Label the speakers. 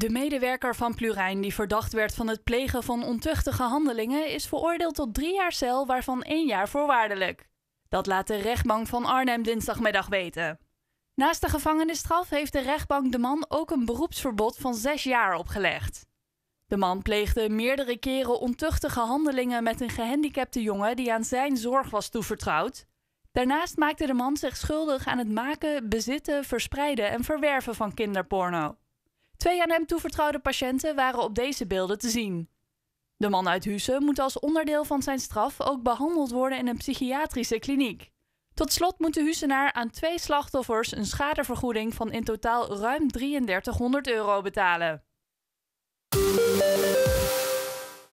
Speaker 1: De medewerker van Plurijn die verdacht werd van het plegen van ontuchtige handelingen is veroordeeld tot drie jaar cel, waarvan één jaar voorwaardelijk. Dat laat de rechtbank van Arnhem dinsdagmiddag weten. Naast de gevangenisstraf heeft de rechtbank de man ook een beroepsverbod van zes jaar opgelegd. De man pleegde meerdere keren ontuchtige handelingen met een gehandicapte jongen die aan zijn zorg was toevertrouwd. Daarnaast maakte de man zich schuldig aan het maken, bezitten, verspreiden en verwerven van kinderporno. Twee aan hem toevertrouwde patiënten waren op deze beelden te zien. De man uit Hussen moet als onderdeel van zijn straf ook behandeld worden in een psychiatrische kliniek. Tot slot moet de Husenaar aan twee slachtoffers een schadevergoeding van in totaal ruim 3300 euro betalen.